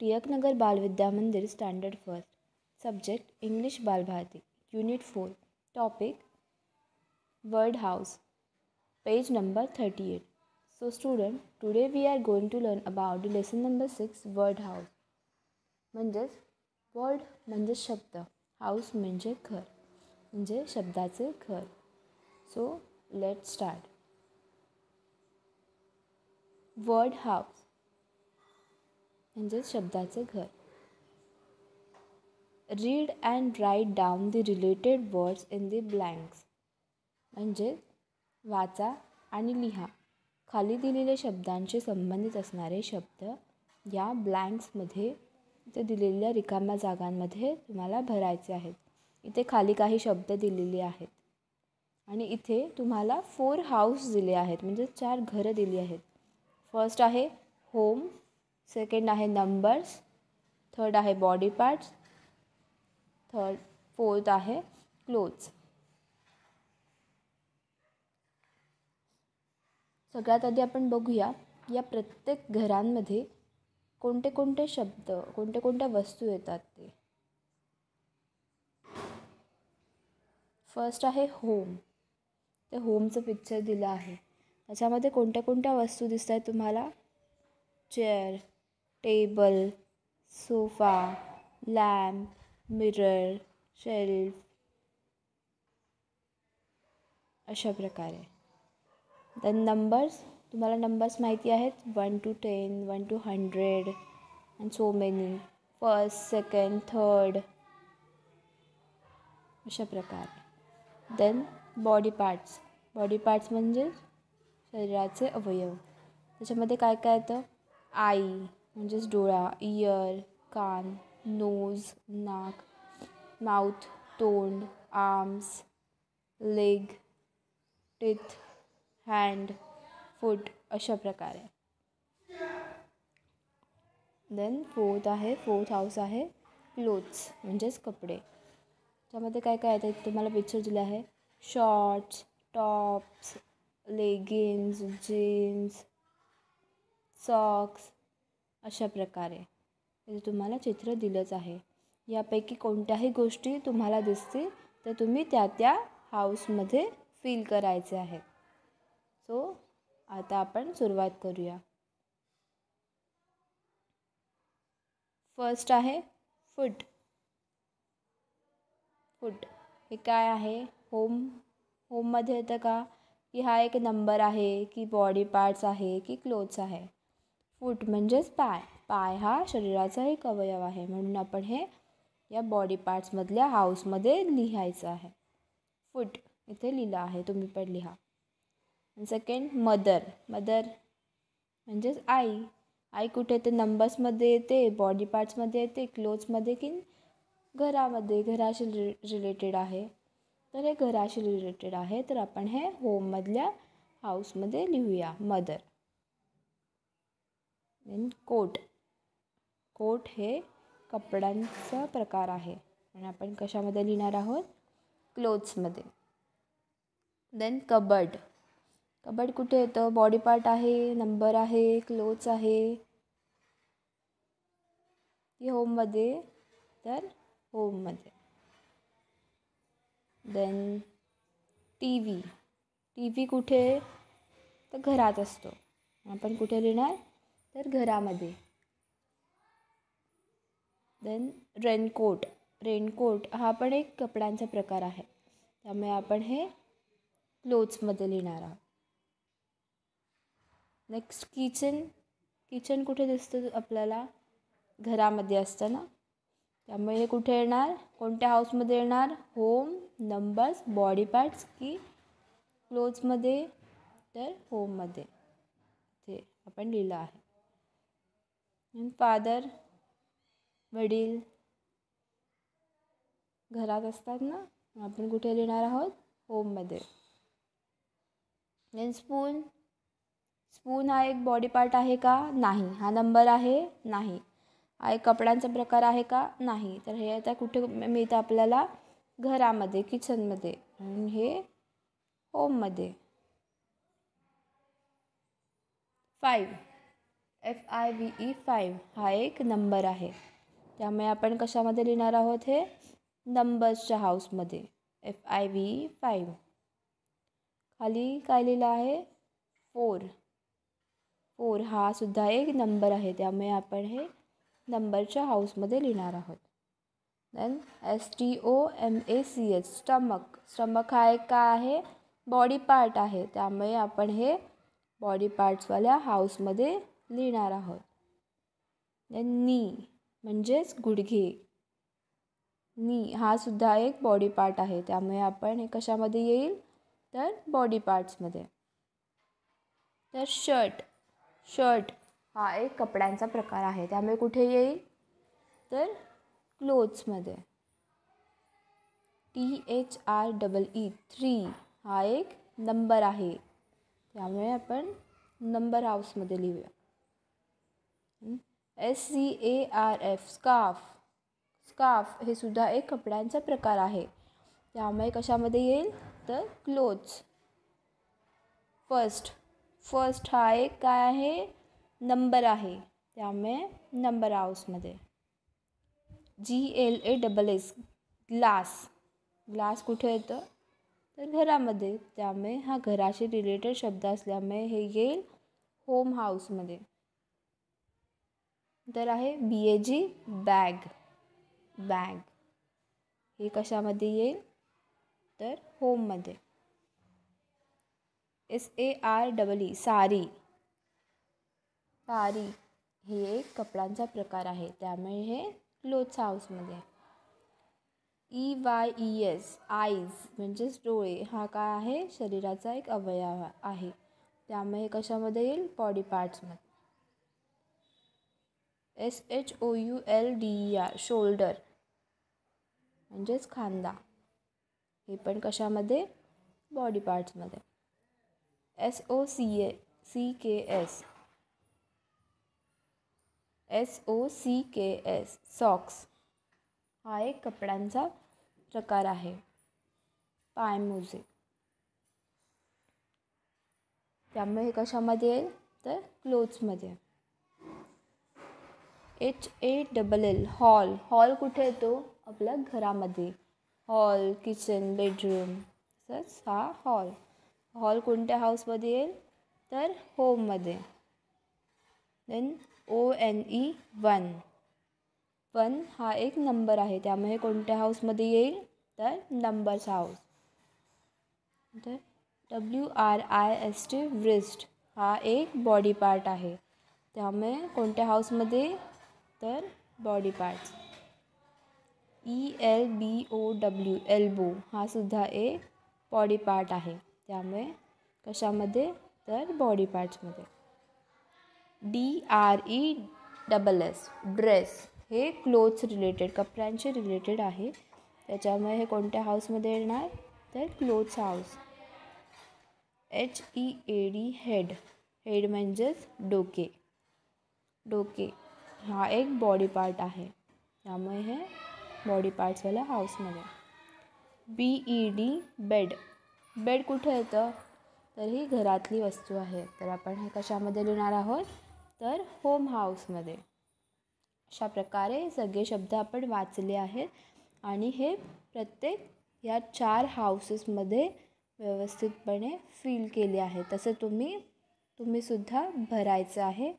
Tilaknagar Balvidya Mandir standard first subject English Balbharati unit four topic word house page number thirty eight so student today we are going to learn about lesson number six word house म्हणजेच word म्हणजे शब्द house म्हणजे घर म्हणजे शब्दाचे घर so let start word house म्हणजेच शब्दाचे घर read and write down the related words in the blanks म्हणजे वाचा आणि लिहा खाली दिलेल्या शब्दांशी संबंधित असणारे शब्द या ब्लँक्समध्ये इथे दिलेल्या रिकाम्या जागांमध्ये तुम्हाला भरायचे आहेत इथे खाली काही शब्द दिलेले आहेत आणि इथे तुम्हाला फोर हाऊस दिले आहेत म्हणजे चार घरं दिली आहेत फर्स्ट आहे होम सेकंड आहे नंबर्स थर्ड आहे बॉडी पार्ट्स थर्ड फोर्थ आहे क्लोथ्स सगळ्यात आधी आपण बघूया या प्रत्येक घरांमध्ये कोणते कोणते शब्द कोणत्या कोणत्या वस्तू येतात ते फर्स्ट आहे होम ते होमचं पिक्चर दिलं आहे त्याच्यामध्ये कोणत्या कोणत्या वस्तू दिसत आहेत तुम्हाला chair table sofa lamp mirror shelf अशा प्रकारे देन नंबर्स तुम्हाला नंबर्स माहिती आहेत one two ten one two hundred and so many first second third अशा प्रकारे then body parts body parts म्हणजे शरीराचे अवयव त्याच्यामध्ये काय काय येतं आई म्हणजेच डोळा इयर कान नोज नाक माउथ तोंड arms leg teeth hand foot अशा प्रकारे देन फोर्थ आहे फोर्थ हाऊस आहे क्लोथ्स म्हणजेच कपडे त्यामध्ये काय काय येतात तुम्हाला पिक्चर दिलं आहे shorts tops leggings jeans socks अशा प्रकारे म्हणजे तुम्हाला चित्र दिलंच आहे यापैकी कोणत्याही गोष्टी तुम्हाला दिसतील तर तुम्ही त्या त्या हाऊसमध्ये फील करायचे आहेत सो आता आपण सुरुवात करूया फर्स्ट आहे फूट फूट हे काय आहे होम होममध्ये येतं का की हा एक नंबर आहे की बॉडी पार्ट्स आहे की क्लोथ्स आहे फूट म्हणजेच पाय पाय हा शरीराचा एक अवयव आहे म्हणून आपण हे या बॉडी पार्ट्समधल्या हाऊसमध्ये लिहायचं आहे फूट इथे लिहिलं आहे तुम्ही पण लिहा सेकंड मदर मदर म्हणजेच आई आई कुठे येते नंबर्समध्ये येते बॉडी पार्ट्समध्ये येते क्लोथ्समध्ये की घरामध्ये घराशी रि रिलेटेड आहे तर हे घराशी रिलेटेड आहे तर आपण हे होममधल्या हाऊसमध्ये लिहूया मदर देन कोट कोट हे कपड्यांचा प्रकार आहे आणि आपण कशामध्ये लिहिणार आहोत क्लोथ्समध्ये देन कबड कबड कुठे येतं बॉडी पार्ट आहे नंबर आहे क्लोथ्स आहे ती होममध्ये तर होममध्ये then T V T V कुठे तर घरात असतो आपण कुठे लिहिणार तर घरामध्ये देन रेनकोट रेनकोट हा पण एक कपड्यांचा प्रकार आहे त्यामुळे आपण हे क्लोथ्समध्ये लिहिणार आहोत नेक्स्ट किचन किचन कुठे दिसतं आपल्याला घरामध्ये असतं ना त्यामुळे हे कुठे येणार कोणत्या हाऊसमध्ये येणार होम नंबर्स बॉडी पार्ट्स की क्लोथ्समध्ये तर होममध्ये ते आपण लिहिलं आहे फादर वडील घरात असतात ना आपण कुठे लिहिणार आहोत होममध्ये देन स्पून स्पून हा एक बॉडी पार्ट आहे का नाही हा नंबर आहे नाही हा एक कपड्यांचा प्रकार आहे का नाही तर हे आता कुठे मिळतं आपल्याला घरामध्ये किचनमध्ये हे होममध्ये five F I V E five हा एक नंबर आहे त्यामुळे आपण कशामध्ये लिहिणार आहोत हे नंबर्सच्या हाऊसमध्ये F I V E five खाली काय लिहिलं आहे फोर फोर हा सुद्धा एक नंबर आहे त्यामुळे आपण हे नंबरच्या हाऊसमध्ये लिहिणार आहोत then S T O M A C H stomach stomach हा एक काय आहे बॉडी पार्ट आहे त्यामुळे आपण हे बॉडी पार्ट्सवाल्या हाऊसमध्ये लिहिणार आहोत नी म्हणजेच गुडघे नी हा सुद्धा एक बॉडी पार्ट आहे त्यामुळे आपण हे कशामध्ये येईल तर बॉडी पार्ट्समध्ये तर शर्ट शर्ट हा एक कपड्यांचा प्रकार आहे त्यामुळे कुठे येईल तर क्लोथ्समध्ये T H R double E three हा एक नंबर आहे त्यामुळे आपण नंबर हाऊसमध्ये लिहूया S C A R F scarf scarf हे सुद्धा एक कपड्यांचा प्रकार आहे त्यामुळे कशामध्ये येईल तर क्लोथ्स फर्स्ट फर्स्ट हा एक काय आहे नंबर आहे त्यामुळे नंबर हाऊसमध्ये G L A double S glass glass कुठे येतं तर घरामध्ये त्यामुळे हा घराशी रिलेटेड शब्द असल्यामुळे हे येईल होम हाऊसमध्ये तर आहे बी ए जी बॅग बॅग हे कशामध्ये येईल तर होममध्ये S A R double E saree saree हे एक कपड्यांचा प्रकार आहे त्यामुळे हे क्लोथ्स हाऊसमध्ये E Y E S eyes म्हणजेच डोळे हा काय आहे शरीराचा एक अवयव आहे त्यामुळे कशामध्ये येईल बॉडी पार्ट्समध्ये S H O U L D E R shoulder म्हणजेच खांदा हे पण कशामध्ये बॉडी पार्ट्समध्ये S O C A C K S S O C K S socks हा एक कपड्यांचा प्रकार आहे पाय पायमोजे त्यामुळे हे कशामध्ये येईल तर क्लोथ्समध्ये H A double L hall hall कुठे येतो आपल्या घरामध्ये हॉल किचन बेडरूम तसंच हा हॉल हॉल कोणत्या हाऊसमध्ये येईल तर होममध्ये then O N E one one हा एक नंबर आहे त्यामुळे कोणत्या हाऊसमध्ये येईल तर नंबर्स हाऊस तर W R I S T wrist हा एक बॉडी पार्ट आहे त्यामुळे कोणत्या हाऊसमध्ये तर body parts E L B O W elbow हा सुद्धा ए बॉडी पार्ट आहे त्यामुळे कशामध्ये तर बॉडी पार्ट्समध्ये D R E double S dress हे क्लोथ्स रिलेटेड कपड्यांचे रिलेटेड आहे त्याच्यामुळे हे कोणत्या हाऊसमध्ये येणार तर clothes house H E A D head head म्हणजेच डोके डोके हा एक बॉडी पार्ट आहे त्यामुळे हे बॉडी पार्ट्सवाल्या हाऊसमध्ये B E D bed bed कुठं येतं तर ही घरातली वस्तू आहे तर आपण हे कशामध्ये लिहिणार आहोत तर होम हाऊसमध्ये अशा प्रकारे सगळे शब्द आपण वाचले आहेत आणि हे प्रत्येक या चार हाऊसेसमध्ये व्यवस्थितपणे फील केले आहे तसं तुम्ही तुम्हीसुद्धा भरायचं आहे